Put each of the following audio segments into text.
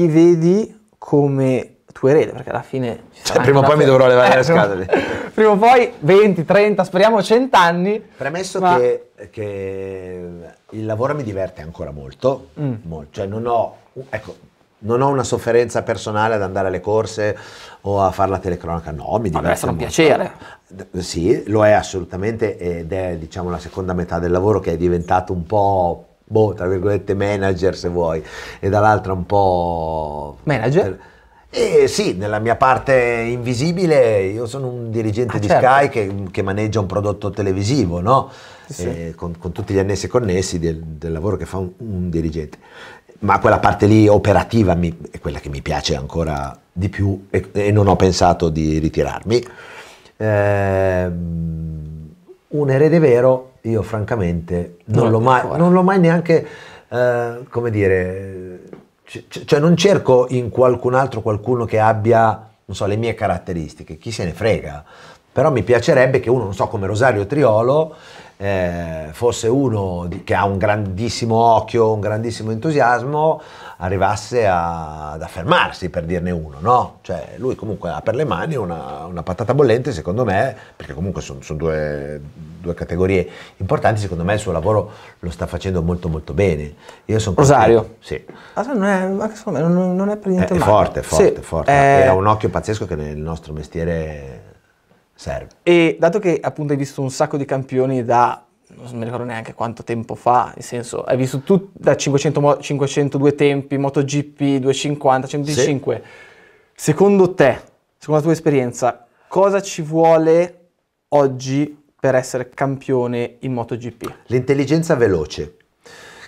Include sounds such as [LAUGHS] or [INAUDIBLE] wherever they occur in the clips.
chi vedi come tuo erede, perché alla fine... Cioè, eh, [LAUGHS] prima o poi mi dovrò levare eh, le scatole. prima o poi 20, 30, speriamo 100 anni. Premesso ma... che, che, il lavoro mi diverte ancora molto, mm. mo- cioè non ho... Ecco, non ho una sofferenza personale ad andare alle corse o a fare la telecronaca, no, mi diverte. Vabbè, sarà un piacere. Sì, lo è assolutamente ed è diciamo la seconda metà del lavoro che è diventato un po' boh, tra virgolette, manager se vuoi, e dall'altra un po'... Manager? Eh, sì, nella mia parte invisibile io sono un dirigente ah, di certo. Sky che, che, maneggia un prodotto televisivo, no? Sì. Eh, con, con, tutti gli annessi e connessi del, del lavoro che fa un, un, dirigente. Ma quella parte lì operativa mi, è quella che mi piace ancora di più e, e non ho pensato di ritirarmi. Eh, un erede vero io francamente non, non l'ho, mai, non l'ho mai neanche, eh, come dire, c- cioè non cerco in qualcun altro qualcuno che abbia, non so, le mie caratteristiche, chi se ne frega. Però mi piacerebbe che uno, non so, come Rosario Triolo, eh, fosse uno di, che ha un grandissimo occhio, un grandissimo entusiasmo, arrivasse a, ad affermarsi, per dirne uno, no? Cioè, lui comunque ha per le mani una, una patata bollente, secondo me, perché comunque sono son due, due, categorie importanti, secondo me il suo lavoro lo sta facendo molto molto bene. Io sono Rosario? Sì. Allora, ah, non, è, anche secondo me, non, non è per niente eh, è, male. È forte, forte, sì, forte. È... Eh, Era un occhio pazzesco che nel nostro mestiere serve. E dato che appunto hai visto un sacco di campioni da non mi ricordo neanche quanto tempo fa, nel senso, hai visto tu da 500, 502 tempi, MotoGP 250, 105. Sì. Secondo te, secondo la tua esperienza, cosa ci vuole oggi per essere campione in MotoGP? L'intelligenza veloce,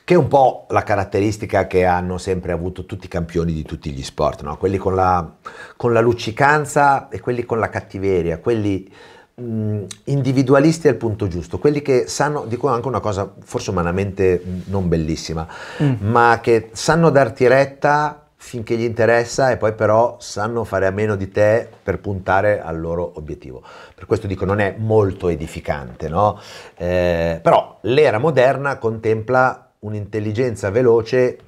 che è un po' la caratteristica che hanno sempre avuto tutti i campioni di tutti gli sport, no? quelli con la, con la luccicanza e quelli con la cattiveria, quelli mh, individualisti al punto giusto, quelli che sanno, dico anche una cosa forse umanamente non bellissima, mm. ma che sanno darti retta finché gli interessa e poi però sanno fare a meno di te per puntare al loro obiettivo. Per questo dico non è molto edificante, no? Eh, però l'era moderna contempla un'intelligenza veloce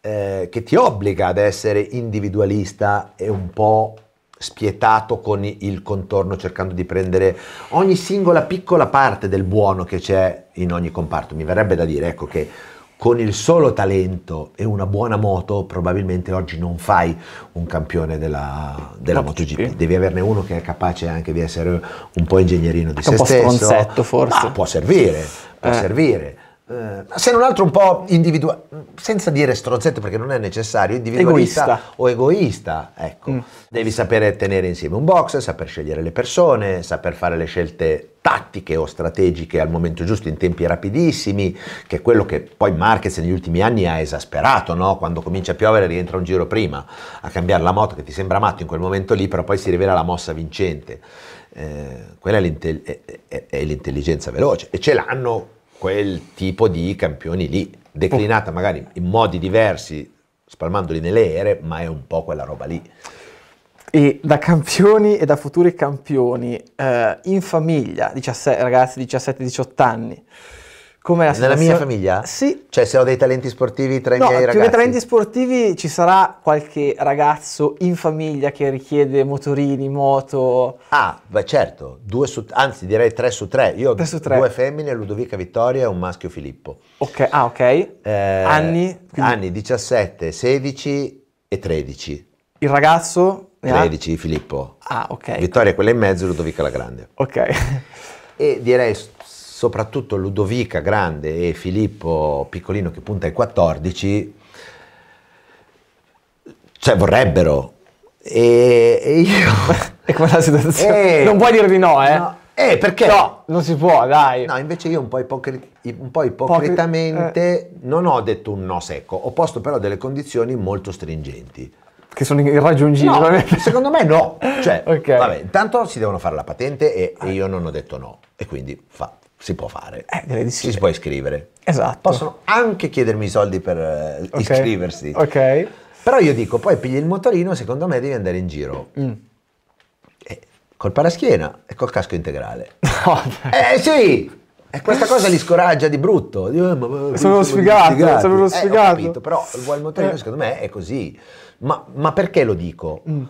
eh, che ti obbliga ad essere individualista e un po' spietato con il contorno cercando di prendere ogni singola piccola parte del buono che c'è in ogni comparto. Mi verrebbe da dire ecco che con il solo talento e una buona moto probabilmente oggi non fai un campione della, della MotoGP. MotoGP. devi averne uno che è capace anche di essere un po' ingegnerino di anche se un po stesso, forse. ma può servire, può eh. servire. Eh, se non altro un po' individuale, senza dire strozzetto perché non è necessario, individualista egoista. o egoista, ecco. Mm. Devi sapere tenere insieme un box, saper scegliere le persone, saper fare le scelte tattiche o strategiche al momento giusto in tempi rapidissimi, che è quello che poi Marquez negli ultimi anni ha esasperato, no? quando comincia a piovere rientra un giro prima a cambiare la moto che ti sembra matto in quel momento lì, però poi si rivela la mossa vincente. Eh, quella è, è, è, è l'intelligenza veloce e ce l'hanno quel tipo di campioni lì, declinata oh. magari in modi diversi, spalmandoli nelle ere, ma è un po' quella roba lì. E da campioni e da futuri campioni, eh, in famiglia, 17, ragazzi 17-18 anni, Com'è la Nella mia famiglia? Sì. Cioè, se ho dei talenti sportivi tra no, i miei ragazzi? No, più che talenti sportivi ci sarà qualche ragazzo in famiglia che richiede motorini, moto... Ah, beh certo, due su, anzi direi tre su tre. Io ho tre tre. due femmine, Ludovica Vittoria e un maschio Filippo. Ok, ah ok. Eh, anni? Quindi... Anni 17, 16 e 13. Il ragazzo? 13, Filippo. Ah, ok. Vittoria quella in mezzo e Ludovica la grande. Ok. E direi soprattutto Ludovica Grande e Filippo Piccolino che punta ai 14, cioè vorrebbero. E, e io... [LAUGHS] è la situazione. E... Eh, non puoi dire di no, eh? No. Eh, perché? No, non si può, dai. No, invece io un po', ipocri- un po ipocritamente eh. non ho detto un no secco, ho posto però delle condizioni molto stringenti. Che sono irraggiungibili? No, secondo me no. [LAUGHS] Cioè, okay. vabbè, intanto si devono fare la patente e, e io non ho detto no. E quindi fa si può fare. Eh, direi di sì. Ci si può iscrivere. Esatto. Possono anche chiedermi i soldi per eh, okay. iscriversi. Ok. Però io dico, poi pigli il motorino, secondo me devi andare in giro. Mm. Eh, col paraschiena e col casco integrale. [LAUGHS] No, eh sì! E eh, questa cosa li scoraggia di brutto. Io, eh, sono sfigato, sono sfigato. Eh, capito, però il vuoi motorino secondo me è così. Ma, ma perché lo dico? Mm.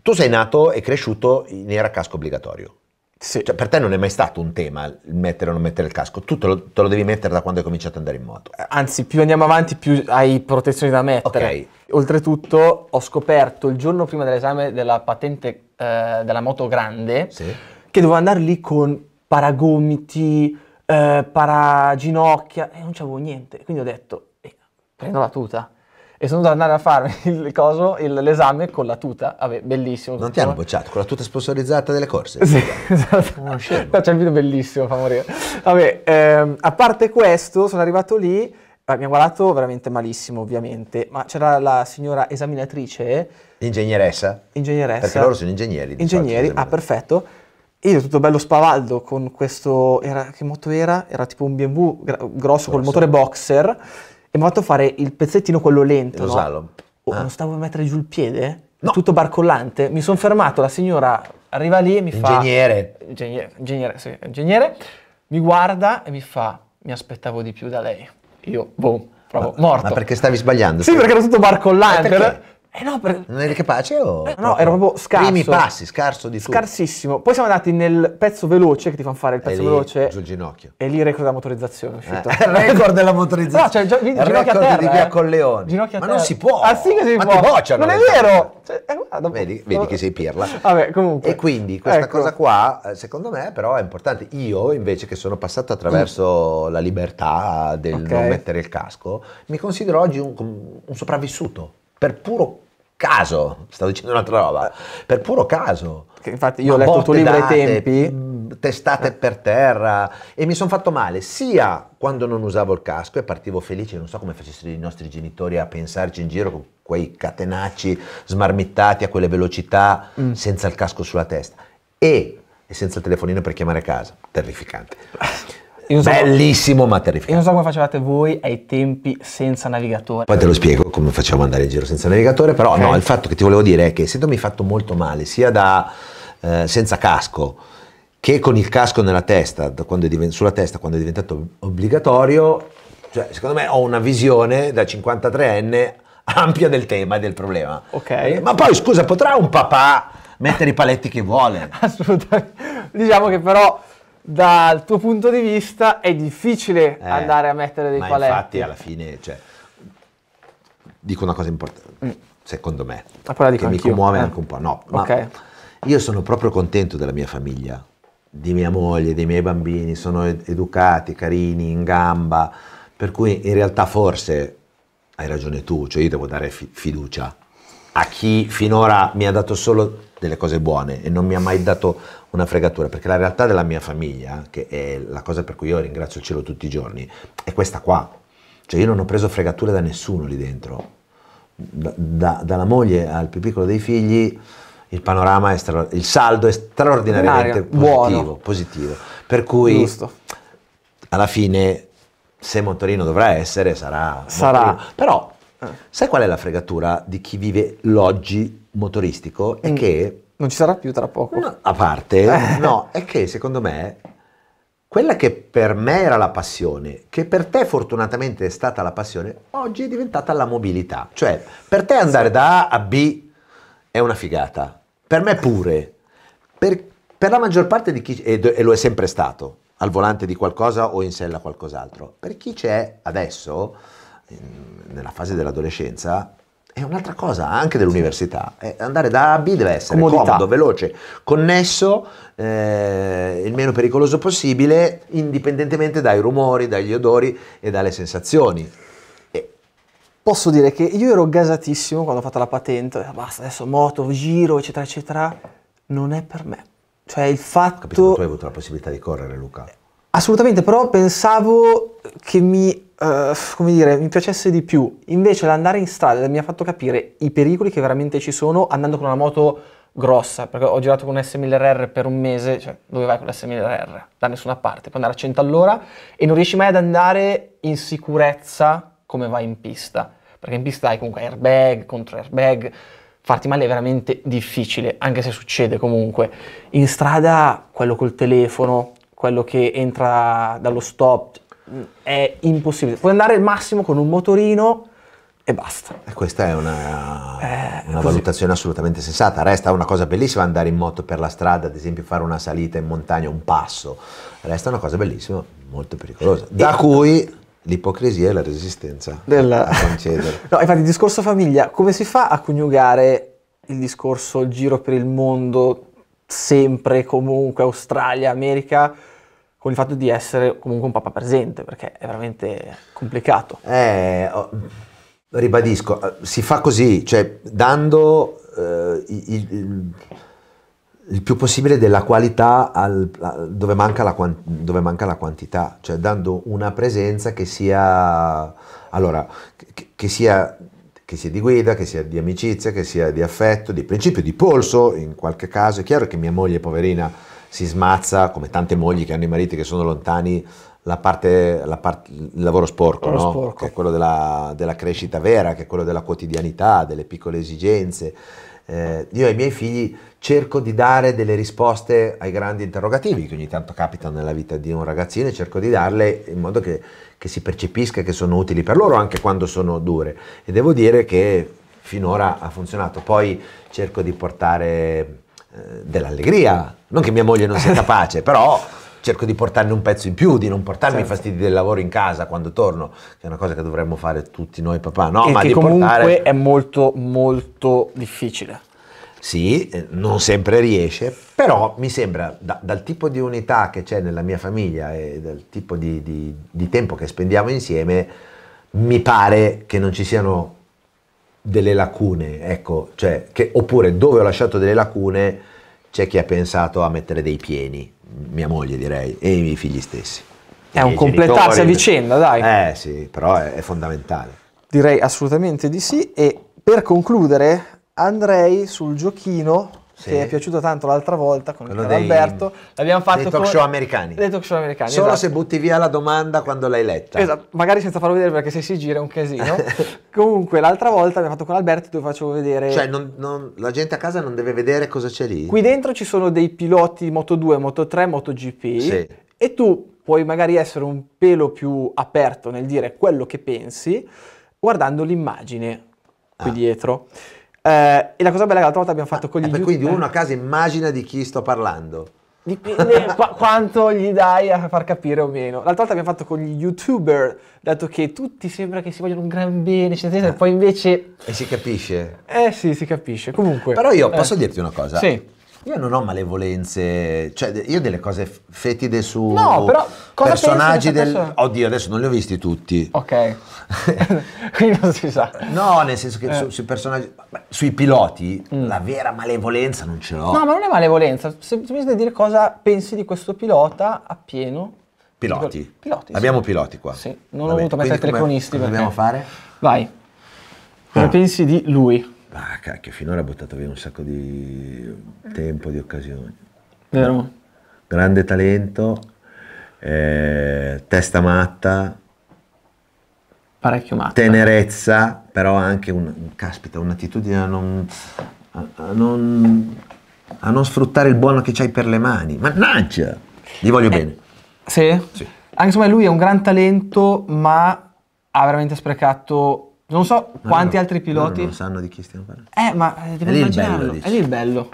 Tu sei nato e cresciuto in era casco obbligatorio. Sì. Cioè, per te non è mai stato un tema il mettere o non mettere il casco, tu te lo, te lo, devi mettere da quando hai cominciato ad andare in moto. Eh, anzi, più andiamo avanti, più hai protezioni da mettere. Okay. Oltretutto, ho scoperto il giorno prima dell'esame della patente eh, della moto grande sì. che dovevo andare lì con paragomiti, eh, paraginocchia e non c'avevo niente. Quindi ho detto, eh, prendo la tuta e sono andato a fare [LAUGHS] il coso, il, l'esame con la tuta, vabbè, bellissimo. Non ti hanno bocciato, con la tuta sponsorizzata delle corse? Sì, [LAUGHS] esatto. c'è un video bellissimo, fa morire. Vabbè, ehm, a parte questo, sono arrivato lì, eh, mi ha guardato veramente malissimo ovviamente, ma c'era la signora esaminatrice. Ingegneressa? Ingegneressa. Perché loro sono ingegneri. Ingegneri, solito, ah perfetto. Io tutto bello spavaldo con questo, era, che moto era? Era tipo un BMW grosso Forse. col motore boxer e mi ha fatto fare il pezzettino quello lento. Lo no? salo. Oh, ah. Non stavo a mettere giù il piede? No. Tutto barcollante. Mi sono fermato, la signora arriva lì e mi ingegnere. fa... Ingegnere. Ingegnere, sì, ingegnere. Mi guarda e mi fa, mi aspettavo di più da lei. Io, boom, proprio ma, morto. Ma perché stavi sbagliando? Sì, perché ero tutto barcollante. Eh, perché? Eh no, per... Non eri capace o... Eh, no, ero proprio scarso. Primi passi, scarso di tutto. Scarsissimo. Poi siamo andati nel pezzo veloce, che ti fanno fare il pezzo lì, veloce. sul ginocchio. E lì il record della motorizzazione è eh. uscito. Eh, [LAUGHS] record della motorizzazione. No, cioè, gi- ginocchio record a terra. di via eh. Colleoni. Ginocchio a Ma terra. Ma non si può. Ah sì che si Ma può. Ma ti bocciano. Non è vero. Cioè, eh, dopo... vedi, vedi, che sei pirla. Vabbè, comunque. E quindi questa ecco. cosa qua, eh, secondo me, però è importante. Io, invece, che sono passato attraverso mm. la libertà del okay. non mettere il casco, mi considero oggi un, un sopravvissuto. Per puro caso, stavo dicendo un'altra roba, per puro caso. Che infatti io ho letto il tuo libro ai tempi. Testate per terra e mi sono fatto male sia quando non usavo il casco e partivo felice, non so come facessero i nostri genitori a pensarci in giro con quei catenacci smarmittati a quelle velocità mm. senza il casco sulla testa e, e senza il telefonino per chiamare a casa, terrificante. [LAUGHS] so Bellissimo ma terrificante. Io non so come facevate voi ai tempi senza navigatore. Poi te lo spiego come facciamo andare in giro senza navigatore, però okay. no, il fatto che ti volevo dire è che essendomi fatto molto male, sia da eh, senza casco, che con il casco nella testa, divent- sulla testa quando è diventato obbligatorio, cioè, secondo me ho una visione da 53enne ampia del tema e del problema. Ok. Eh, ma poi scusa, potrà un papà mettere i paletti che vuole? [LAUGHS] Assolutamente. Diciamo che però dal tuo punto di vista è difficile eh, andare a mettere dei ma paletti. Infatti, alla fine, cioè, dico una cosa importante, mm. secondo me, ah, che mi commuove eh. anche un po'. No, okay. io sono proprio contento della mia famiglia, di mia moglie, dei miei bambini, sono educati, carini, in gamba, per cui in realtà forse hai ragione tu, cioè io devo dare fi- fiducia a chi finora mi ha dato solo delle cose buone e non mi ha mai dato una fregatura, perché la realtà della mia famiglia, che è la cosa per cui io ringrazio il cielo tutti i giorni, è questa qua. Cioè io non ho preso fregature da nessuno lì dentro. Da, da, dalla moglie al più piccolo dei figli il panorama è straordinario, il saldo è straordinariamente positivo, positivo, Per cui Giusto. alla fine se Montorino dovrà essere sarà... sarà. Però Sai qual è la fregatura di chi vive l'oggi motoristico? È mm. che... Non ci sarà più tra poco. No, a parte, eh. no, è che secondo me quella che per me era la passione, che per te fortunatamente è stata la passione, oggi è diventata la mobilità. Cioè, per te andare da A a B è una figata, per me pure, per, per la maggior parte di chi, e, e lo è sempre stato, al volante di qualcosa o in sella qualcos'altro, per chi c'è adesso nella fase dell'adolescenza è un'altra cosa, anche dell'università. Eh, andare da A a B deve essere Comodità. comodo, veloce, connesso, eh, il meno pericoloso possibile, indipendentemente dai rumori, dagli odori e dalle sensazioni. Posso dire che io ero gasatissimo quando ho fatto la patente, basta, adesso moto, giro, eccetera, eccetera. Non è per me. Cioè il fatto... Capito, tu hai avuto la possibilità di correre, Luca. Assolutamente, però pensavo che mi uh, come dire, mi piacesse di più. Invece l'andare in strada mi ha fatto capire i pericoli che veramente ci sono andando con una moto grossa, perché ho girato con un S1000RR per un mese, cioè dove vai con l'S1000RR? Da nessuna parte, puoi andare a 100 all'ora e non riesci mai ad andare in sicurezza come vai in pista, perché in pista hai comunque airbag, contro airbag, farti male è veramente difficile, anche se succede comunque. In strada quello col telefono, quello che entra dallo stop, è impossibile. Puoi andare al massimo con un motorino e basta. E questa è una, eh, una valutazione assolutamente sensata. Resta una cosa bellissima andare in moto per la strada, ad esempio fare una salita in montagna, un passo. Resta una cosa bellissima, molto pericolosa. Da e... cui l'ipocrisia e la resistenza Della... a concedere. [LAUGHS] no, infatti, il discorso famiglia, come si fa a coniugare il discorso giro per il mondo sempre, comunque, Australia, America? con il fatto di essere comunque un papa presente, perché è veramente complicato. Eh, oh, ribadisco, eh, si fa così, cioè dando eh, il, il, il, più possibile della qualità al, dove, manca la, dove, manca la, quantità, cioè dando una presenza che sia, allora, che, che sia che sia di guida, che sia di amicizia, che sia di affetto, di principio, di polso, in qualche caso. È chiaro che mia moglie, poverina, si smazza, come tante mogli che hanno i mariti che sono lontani, la parte, la parte, il lavoro sporco, lavoro no? sporco. che è quello della, della, crescita vera, che è quello della quotidianità, delle piccole esigenze. Eh, io ai miei figli cerco di dare delle risposte ai grandi interrogativi che ogni tanto capitano nella vita di un ragazzino e cerco di darle in modo che, che si percepisca che sono utili per loro anche quando sono dure. E devo dire che finora ha funzionato. Poi cerco di portare eh, dell'allegria. Non che mia moglie non sia [LAUGHS] capace, però cerco di portarne un pezzo in più, di non portarmi certo. i fastidi del lavoro in casa quando torno, che è una cosa che dovremmo fare tutti noi papà, no? E ma che di comunque portare... è molto molto difficile. Sì, eh, non sempre riesce, però mi sembra da, dal tipo di unità che c'è nella mia famiglia e dal tipo di, di, di tempo che spendiamo insieme, mi pare che non ci siano delle lacune, ecco, cioè, che, oppure dove ho lasciato delle lacune c'è chi ha pensato a mettere dei pieni, mia moglie direi, e i miei figli stessi. È un completarsi a vicenda, dai. Eh sì, però è, è fondamentale. Direi assolutamente di sì e per concludere andrei sul giochino sì. che è piaciuto tanto l'altra volta con Quello il dei, Alberto. L'abbiamo fatto dei talk con, show americani. Dei talk show americani. Solo esatto. se butti via la domanda quando l'hai letta. Esatto, magari senza farlo vedere perché se si gira è un casino. [LAUGHS] Comunque l'altra volta abbiamo fatto con Alberto dove facevo vedere... Cioè non, non, la gente a casa non deve vedere cosa c'è lì. Qui dentro ci sono dei piloti Moto2, Moto3, Moto GP. sì. e tu puoi magari essere un pelo più aperto nel dire quello che pensi guardando l'immagine qui ah. dietro. Eh, e la cosa bella che l'altra volta abbiamo fatto ah, con gli eh, YouTube... Quindi uno a casa immagina di chi sto parlando. Dipende [LAUGHS] qu- quanto gli dai a far capire o meno. L'altra volta abbiamo fatto con gli youtuber, dato che tutti sembra che si vogliono un gran bene, eccetera, eh. poi invece... E si capisce. Eh sì, si capisce, comunque. Però io eh. posso eh. dirti una cosa. Sì. Io non ho malevolenze, cioè io ho delle cose fetide su no, però, personaggi del... Persona? Oddio, adesso non li ho visti tutti. Ok, [LAUGHS] quindi non si sa. No, nel senso che eh. su, sui personaggi, sui piloti, mm. la vera malevolenza non ce l'ho. No, ma non è malevolenza, semplicemente dire cosa pensi di questo pilota appieno. Piloti. piloti Abbiamo sì. piloti qua. Sì, non Vabbè. ho voluto mettere telefonisti. Cosa perché... dobbiamo fare? Vai. Cosa ah. pensi di lui? Ma cacchio, finora ha buttato via un sacco di tempo, di occasioni. Vero. Grande talento, eh, testa matta, parecchio matta. Tenerezza, però anche un, caspita, un'attitudine a non, a, a non, a non sfruttare il buono che c'hai per le mani. Mannaggia! Gli voglio eh, bene. Sì? Sì. Anche insomma lui è un gran talento, ma ha veramente sprecato non so no, quanti no, altri piloti. No, non sanno di chi stiamo parlando. Eh, ma devi immaginarlo. Bello, è lì il bello.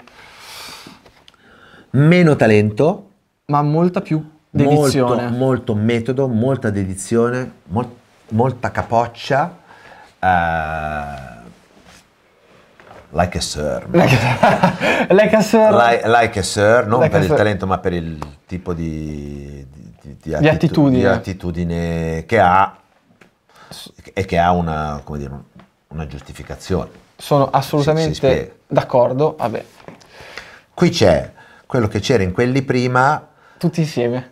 Meno talento. Ma molta più dedizione. Molto, molto metodo, molta dedizione, mol- molta capoccia. Uh, like a sir. [LAUGHS] Like, a sir. Like, like, a sir, non like per il talento, ma per il tipo di, di, di, di attitudine. attitudine che ha e che ha una, dire, una giustificazione. Sono assolutamente d'accordo. Vabbè. Qui c'è quello che c'era in quelli prima. Tutti insieme.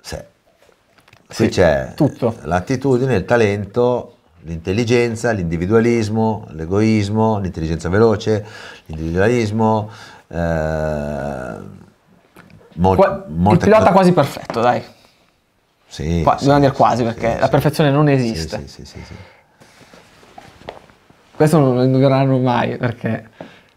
Sì. Qui sì, c'è tutto. l'attitudine, il talento, l'intelligenza, l'individualismo, l'egoismo, l'intelligenza veloce, l'individualismo. Eh, molto, Qua, il pilota quasi perfetto, dai. Sì, Qua, sì, bisogna dire quasi perché la perfezione non esiste. Questo non lo indovneranno mai perché...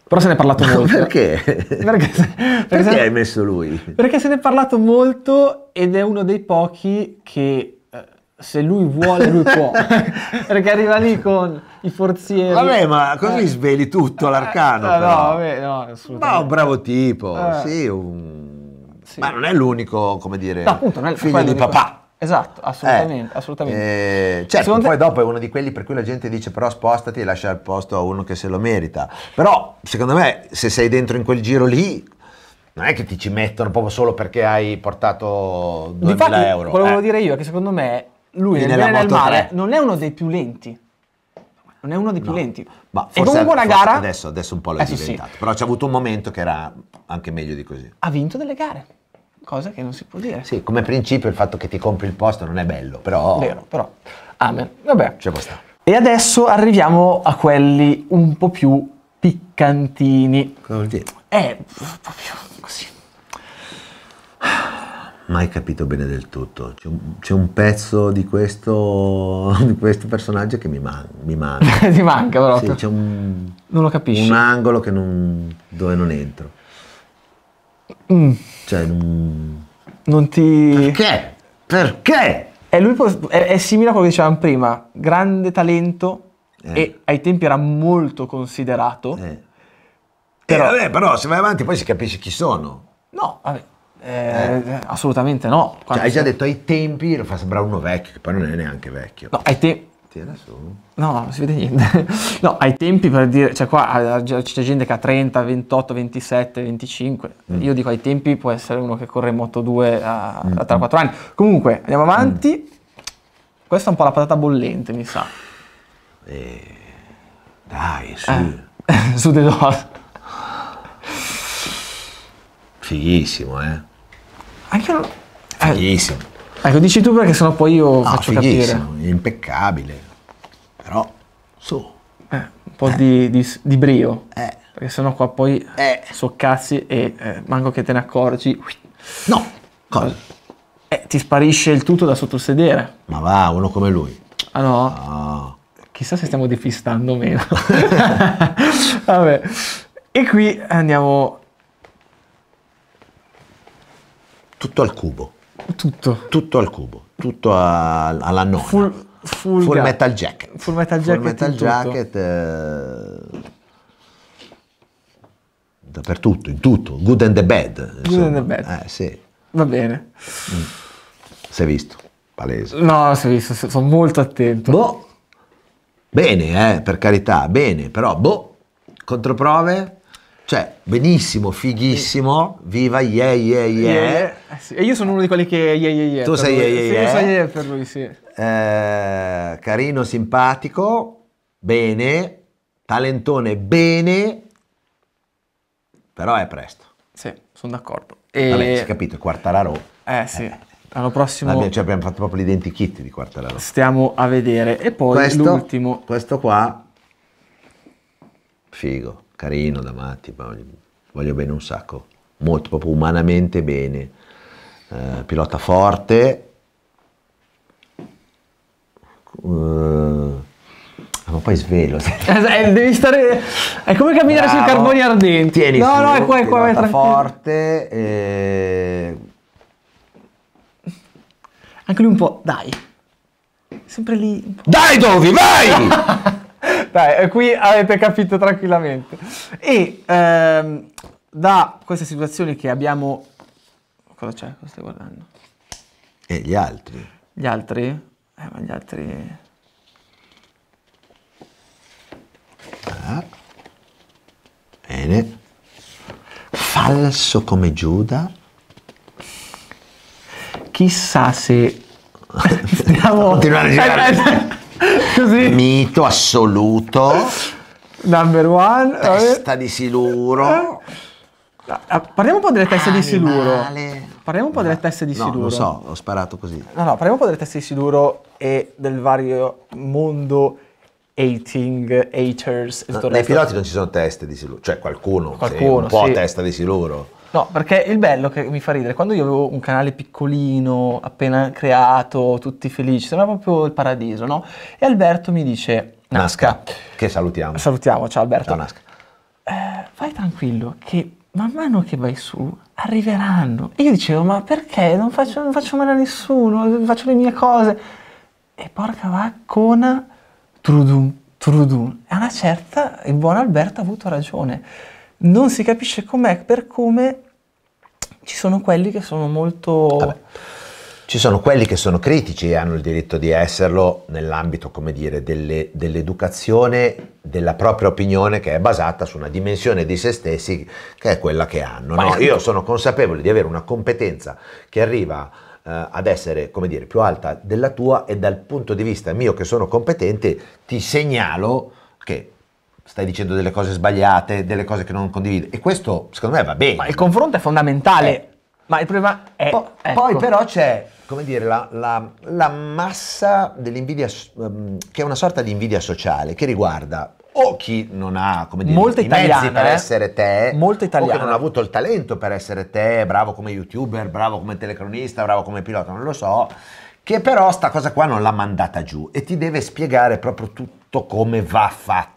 Però se ne è parlato molto. Perché? [LAUGHS] Perché, perché, perché ne, hai messo lui? Perché se ne è parlato molto ed è uno dei pochi che eh, se lui vuole lui può. [LAUGHS] perché arriva lì con i forzieri. Vabbè, ma così eh. sveli tutto l'arcano. Eh, no, vabbè, no, assolutamente. Ma un bravo tipo, eh. sì, un... Sì. Ma non è l'unico, come dire, no, appunto, non è, figlio di papà. Esatto, eh, assolutamente. Eh, assolutamente. Eh, certo, secondo poi te... dopo è uno di quelli per cui la gente dice però spostati e lascia il posto a uno che se lo merita. Però secondo me se sei dentro in quel giro lì non è che ti ci mettono proprio solo perché hai portato 2000 Difatti, euro. Quello che volevo eh. dire io è che secondo me lui nel bene e nel 3. non è uno dei più lenti. Non è uno dei più no. lenti. Ma forse, è comunque una gara... Adesso, adesso, un po' l'ho eh, diventato. Sì. Però c'è avuto un momento che era anche meglio di così. Ha vinto delle gare cosa che non si può dire. Sì, come principio il fatto che ti compri il posto non è bello, però... Vero, però. Amen. Vabbè. Ci può stare. E adesso arriviamo a quelli un po' più piccantini. Cosa vuol dire? Eh, proprio così. Mai capito bene del tutto. C'è un, c'è un pezzo di questo, [LAUGHS] di questo, personaggio che mi, man- mi manca. [LAUGHS] Ti manca però. Sì, c'è un, non lo capisci. Un angolo non, dove non entro. Mm. Cioè, mm, non... ti... Perché? Perché? E lui è, è simile a quello che dicevamo prima, grande talento eh. e ai tempi era molto considerato. Eh. eh. Però... Eh, vabbè, però se vai avanti poi si capisce chi sono. No, vabbè. Eh, eh. Assolutamente no. cioè, hai già detto ai tempi lo fa sembrare uno vecchio, che poi non è neanche vecchio. No, ai tempi. Tiene su. No, non si vede niente. [LAUGHS] No, ai tempi per dire, cioè qua eh, c'è gente che ha 30, 28, 27, 25. Mm. Io dico ai tempi può essere uno che corre in moto 2 a, eh, mm. a 3-4 anni. Comunque, andiamo mm. avanti. Mm. Questa è un po' la patata bollente, mi sa. Eh, dai, su. Eh. [LAUGHS] su The Doors. Fighissimo, eh. Anche io... Eh, Fighissimo. Eh. Ecco, dici tu perché sennò poi io no, faccio capire. impeccabile, però su. Eh, un po' eh. di, di, di, brio, eh. perché sennò qua poi eh. cazzi e eh, manco che te ne accorgi. No, cosa? Eh, ti sparisce il tutto da sotto il sedere. Ma va, uno come lui. Ah no? no. Ah. Chissà se stiamo defistando o meno. [LAUGHS] Vabbè. E qui andiamo... Tutto al cubo. Tutto. Tutto al cubo, tutto a, alla nonna. Full, full, full metal jacket. Full metal jacket. Full metal jacket. Eh, dappertutto, in tutto. Good and the bad. Good and the bad. Eh, sì. Va bene. Mm. Sei visto, palese. No, sei visto, sono molto attento. Boh. Bene, eh, per carità, bene, però boh. Controprove? Cioè, benissimo, fighissimo, viva yeah yeah yeah. yeah. Eh sì, e io sono uno di quelli che yeah yeah yeah. Tu sei yeah yeah yeah. Sì, io sono yeah per lui, sì. Eh, carino, simpatico, bene, talentone bene, però è presto. Sì, sono d'accordo. E... Vabbè, si è capito, Quartararo. Eh sì. Eh. All'anno prossimo. Vabbè, cioè abbiamo fatto proprio l'identikit di Quartararo. Stiamo a vedere. E poi questo, l'ultimo. Questo qua. Figo carino davanti, voglio, voglio bene un sacco, molto proprio umanamente bene, eh, pilota forte, uh, ma poi svelo. Eh, eh, devi stare. È come camminare sui carboni ardenti. Tieni no, su, no, è qua, è qua. È forte. E... Anche lui un po'. Dai. Sempre lì. Dai, dove vai! [LAUGHS] Dai, eh, qui avete capito tranquillamente. E ehm, da queste situazioni che abbiamo... Cosa c'è? Cosa stai guardando? E gli altri. Gli altri? Eh, ma gli altri... Ah. Bene. Falso come Giuda. Chissà se... Stiamo... [LAUGHS] Continuare a girare. [LAUGHS] Così. Mito assoluto. Number one. Testa eh. di siluro. Eh, parliamo un po' delle teste ah, di siluro. Parliamo un po' delle teste di no, siluro. Lo so, ho sparato così. No, no, parliamo un po' delle teste di siluro e del vario mondo hating, haters. No, nei piloti non ci sono teste di siluro, cioè qualcuno, qualcuno un po' sì. testa di siluro. No, perché il bello che mi fa ridere, quando io avevo un canale piccolino, appena creato, tutti felici, sembrava proprio il paradiso, no? E Alberto mi dice... Nasca. Nasca che salutiamo. Salutiamo, ciao Alberto. Ciao Nasca. Eh, vai tranquillo, che man mano che vai su arriveranno. E io dicevo, ma perché? Non faccio, non faccio male a nessuno, faccio le mie cose. E porca va con trudum, trudum. E una certa il buon Alberto ha avuto ragione non si capisce com'è per come ci sono quelli che sono molto... Vabbè. Ci sono quelli che sono critici e hanno il diritto di esserlo nell'ambito, come dire, delle, dell'educazione della propria opinione che è basata su una dimensione di se stessi che è quella che hanno. No? Io sono consapevole di avere una competenza che arriva eh, ad essere, come dire, più alta della tua e dal punto di vista mio che sono competente ti segnalo che stai dicendo delle cose sbagliate, delle cose che non condividi. E questo secondo me va bene. Ma il confronto è fondamentale. Eh. Ma il problema è... Po- ecco. Poi però c'è, come dire, la, la, la massa dell'invidia, um, che è una sorta di invidia sociale, che riguarda o chi non ha come dire, molto i mezzi per eh? essere te, molto italiana. o che non ha avuto il talento per essere te, bravo come youtuber, bravo come telecronista, bravo come pilota, non lo so, che però sta cosa qua non l'ha mandata giù e ti deve spiegare proprio tutto come va fatto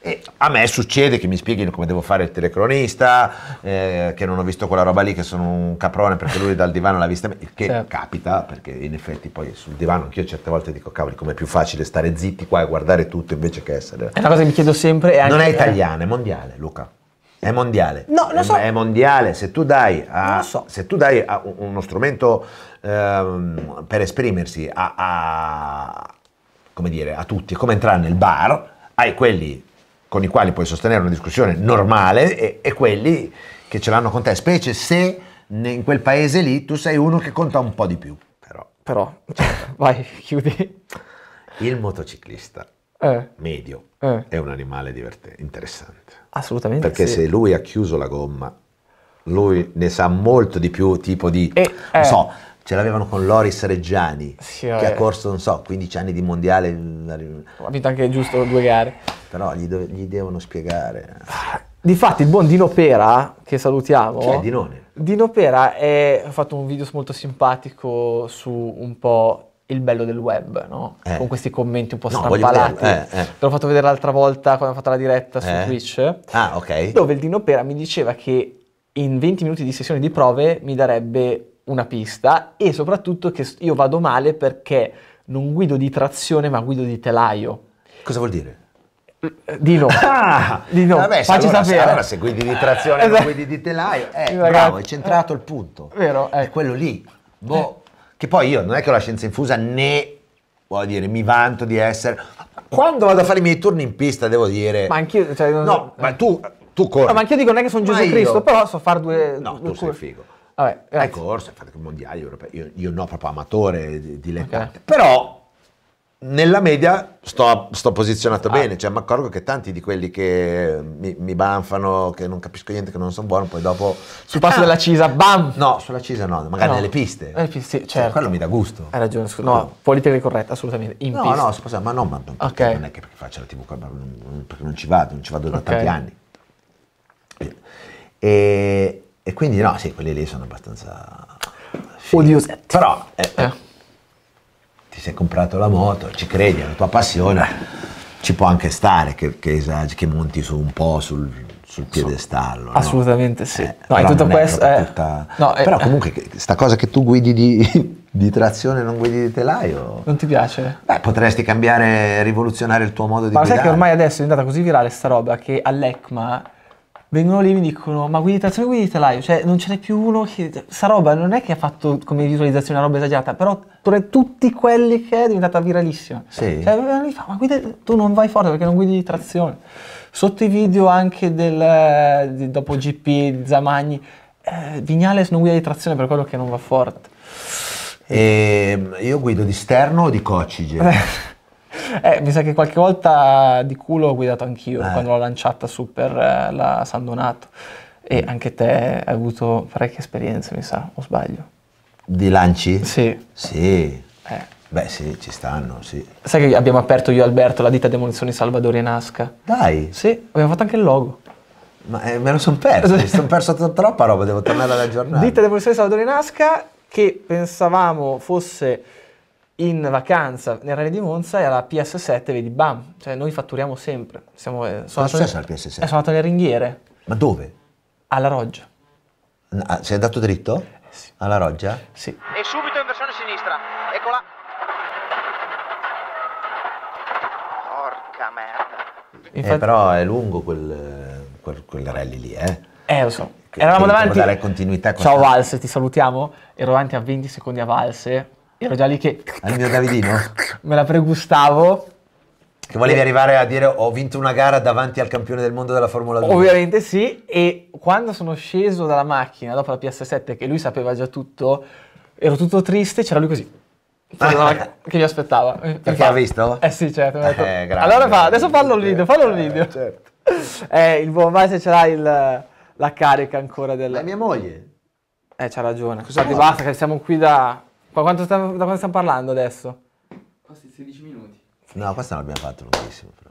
e a me succede che mi spieghino come devo fare il telecronista, eh, che non ho visto quella roba lì, che sono un caprone perché lui dal divano l'ha vista, il che certo. capita, perché in effetti poi sul divano anch'io certe volte dico, cavoli, com'è più facile stare zitti qua e guardare tutto invece che essere... È una cosa che mi chiedo sempre... È anche... Non è italiana, è mondiale, Luca. È mondiale. No, lo so. È mondiale. Se tu dai a, so. se tu dai a uno strumento ehm, per esprimersi a, a, come dire, a tutti, è come entrare nel bar, hai quelli con i quali puoi sostenere una discussione normale e, e quelli che ce l'hanno con te, specie se in quel paese lì tu sei uno che conta un po' di più. Però, Però cioè, [LAUGHS] vai, chiudi. Il motociclista eh. medio eh. è un animale divertente, interessante. Assolutamente. Perché sì. se lui ha chiuso la gomma lui ne sa molto di più, tipo di... E, non eh. so, ce l'avevano con Loris Reggiani, sì, che ha corso, non so, 15 anni di mondiale. Ha vinto anche giusto due gare. Però gli, do, gli devono spiegare. Difatti il buon Dino Pera, che salutiamo... Chi è Dinone? Dino Pera ha fatto un video molto simpatico su un po' il bello del web, no? eh. Con questi commenti un po' no, strampalati. Eh, eh. Te l'ho fatto vedere l'altra volta quando ho fatto la diretta su eh. Twitch. Ah, ok. Dove il Dino Pera mi diceva che in 20 minuti di sessione di prove mi darebbe una pista e soprattutto che io vado male perché non guido di trazione ma guido di telaio. Cosa vuol dire? Eh, di no, [LAUGHS] ah, di no. facci allora, sapere. Allora se guidi di trazione e non esatto. guidi di telaio, eh, esatto. Ragazzi, hai centrato il punto. Vero, eh. È ecco. quello lì. Boh. Eh. Che poi io non è che ho la scienza infusa né voglio dire, mi vanto di essere. Quando vado a fare i miei turni in pista, devo dire. Ma anch'io. Cioè, non... No, ma eh. tu tu corri. No, ma anche io dico non è che sono Gesù Cristo, però so fare due... No, due tu sei figo. Vabbè, Hai corso, hai fatto mondiali europei, io, io, no proprio amatore, dilettante. Okay. Però nella media sto, sto posizionato ah. bene, cioè mi accorgo che tanti di quelli che mi, mi, banfano, che non capisco niente, che non sono buono, poi dopo... Sul passo ah. della Cisa, bam! No, sulla Cisa no, magari no. nelle piste. Nelle eh, piste, sì, certo. Cioè, quello mi dà gusto. Hai ragione, scusa. No, no. politica corretta, assolutamente, in no, pista. No, no, ma no, ma non, okay. non è che perché faccio la tv, qua, perché non ci vado, non ci vado okay. da tanti anni. E, e quindi no, sì, quelli lì sono abbastanza... Odiosi. Però eh, eh, eh. ti sei comprato la moto, ci credi, è la tua passione. Ci può anche stare che, che, esagi, che monti su un po' sul, sul piedestallo. Assolutamente no? sì. Eh, no, però tutto questo, è eh, tutta... no, eh, però comunque sta cosa che tu guidi di, [LAUGHS] di trazione e non guidi di telaio. Non ti piace? Beh, potresti cambiare, rivoluzionare il tuo modo di Ma guidare. Ma sai che ormai adesso è diventata così virale sta roba che all'ECMA vengono lì e mi dicono ma guidi guidazione guidata live, cioè non ce n'è più uno che... Cioè, sta roba non è che ha fatto come visualizzazione una roba esagerata, però tra tutti quelli che è diventata viralissima. Sì. Cioè, mi fa, ma guida, tu non vai forte perché non guidi di trazione. Sotto i video anche del, eh, di, dopo GP, Zamagni, eh, Vignales non guida di trazione per quello che non va forte. E ehm, io guido di sterno o di coccige? [LAUGHS] eh, mi sa che qualche volta di culo ho guidato anch'io eh. quando l'ho lanciata su per eh, la San Donato. E mm. anche te hai avuto parecchie esperienze, mi sa, o sbaglio? Di lanci? Sì. Sì. Eh. Beh sì, ci stanno, sì. Sai che abbiamo aperto io e Alberto la ditta demolizioni Salvadori e Nasca? Dai! Sì, abbiamo fatto anche il logo. Ma eh, me lo sono perso, mi [LAUGHS] sono perso troppa roba, devo tornare alla giornata. Ditta demolizioni Salvadori e Nasca che pensavamo fosse in vacanza nel Rally di Monza e alla PS7 vedi bam, cioè noi fatturiamo sempre. Siamo, eh, sono Cosa è successo PS7? Sono andato alle ringhiere. Ma dove? Alla Roggia. Ah, sei andato dritto? Eh, sì. Alla Roggia? Sì. E subito in versione sinistra. Eccola. Porca merda. Infatti... Eh, però è lungo quel, quel, quel rally lì, eh? Eh, lo so. Eravamo davanti. Dare continuità con Ciao Valse, ti salutiamo. Ero davanti a 20 secondi a Valse ero già lì che... Al mio Davidino? [LAUGHS] Me la pregustavo. Che volevi arrivare a dire ho vinto una gara davanti al campione del mondo della Formula 2? Ovviamente sì, e quando sono sceso dalla macchina dopo la PS7, che lui sapeva già tutto, ero tutto triste, c'era lui così. [LAUGHS] che mi aspettavo. Perché fa, l'ha visto? Eh sì, certo. Detto, eh, grazie, allora fa, adesso fallo il video, fallo il eh, video. Eh, certo. [LAUGHS] eh, il buon se ce l'ha il, la carica ancora della... La mia moglie. Eh, c'ha ragione. Ah, Cosa basta che siamo qui da ma quanto stiamo, da quanto stiamo parlando adesso? Quasi 16 minuti. No, questa non l'abbiamo fatto lunghissimo.